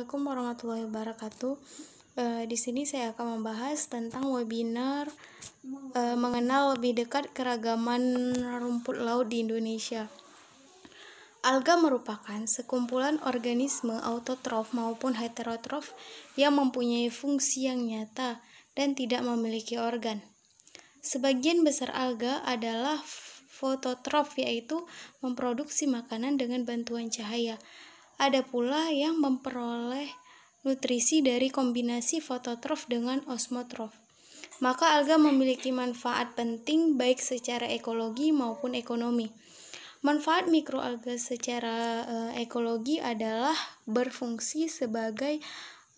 Assalamualaikum warahmatullahi wabarakatuh. E, di sini saya akan membahas tentang webinar e, mengenal lebih dekat keragaman rumput laut di Indonesia. Alga merupakan sekumpulan organisme autotrof maupun heterotrof yang mempunyai fungsi yang nyata dan tidak memiliki organ. Sebagian besar alga adalah fototrof yaitu memproduksi makanan dengan bantuan cahaya. Ada pula yang memperoleh nutrisi dari kombinasi fototrof dengan osmotrof. Maka alga memiliki manfaat penting baik secara ekologi maupun ekonomi. Manfaat mikroalga secara uh, ekologi adalah berfungsi sebagai uh,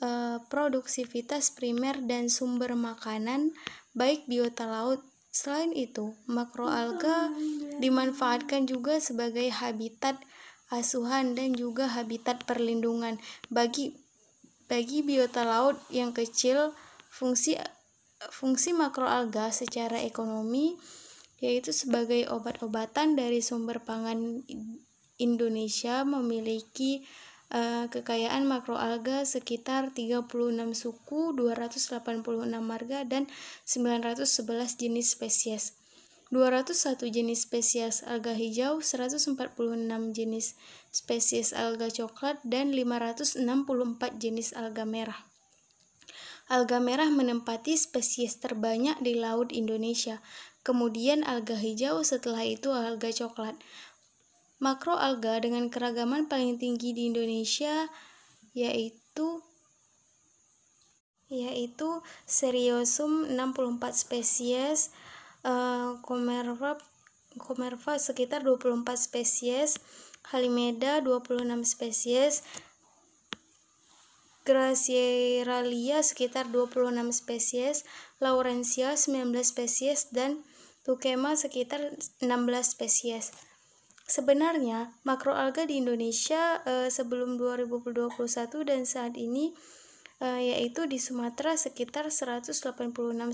eh, produksivitas primer dan sumber makanan baik biota laut. Selain itu, makroalga dimanfaatkan juga sebagai habitat asuhan, dan juga habitat perlindungan. Bagi bagi biota laut yang kecil, fungsi fungsi makroalga secara ekonomi yaitu sebagai obat-obatan dari sumber pangan Indonesia memiliki uh, kekayaan makroalga sekitar 36 suku, 286 marga dan 911 jenis spesies. 201 jenis spesies alga hijau, 146 jenis spesies alga coklat, dan 564 jenis alga merah. Alga merah menempati spesies terbanyak di laut Indonesia, kemudian alga hijau, setelah itu alga coklat. Makroalga dengan keragaman paling tinggi di Indonesia yaitu yaitu Seriosum 64 spesies, eh, Komerva Komerva sekitar 24 spesies, Halimeda 26 spesies, Gracieralia sekitar 26 spesies, Laurentia 19 spesies, dan Tukema sekitar 16 spesies. Sebenarnya, makroalga di Indonesia eh, sebelum 2021 dan saat ini Eh, yaitu di Sumatera sekitar 186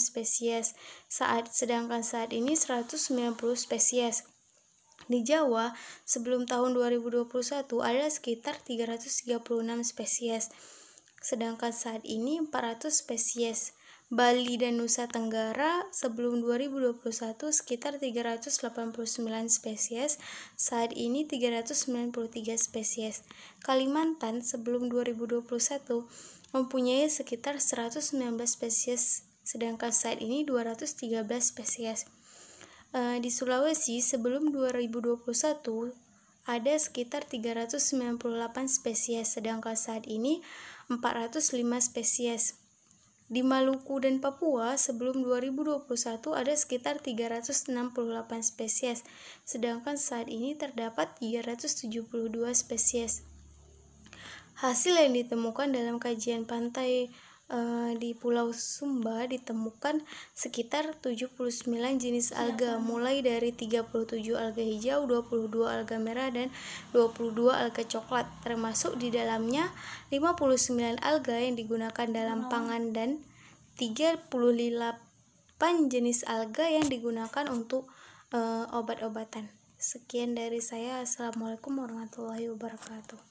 spesies, saat sedangkan saat ini 190 spesies. Di Jawa, sebelum tahun 2021 ada sekitar 336 spesies, sedangkan saat ini 400 spesies. Bali dan Nusa Tenggara sebelum 2021 sekitar 389 spesies, saat ini 393 spesies. Kalimantan sebelum 2021 mempunyai sekitar 119 spesies, sedangkan saat ini 213 spesies. Eh, di Sulawesi sebelum 2021 ada sekitar 398 spesies, sedangkan saat ini 405 spesies. Di Maluku dan Papua sebelum 2021 ada sekitar 368 spesies, sedangkan saat ini terdapat 372 spesies. Hasil yang ditemukan dalam kajian pantai eh, di Pulau Sumba ditemukan sekitar 79 jenis alga mulai dari 37 alga hijau, 22 alga merah dan 22 alga coklat termasuk di dalamnya 59 alga yang digunakan dalam pangan dan 38 jenis alga yang digunakan untuk uh, obat-obatan. Sekian dari saya. Assalamualaikum warahmatullahi wabarakatuh.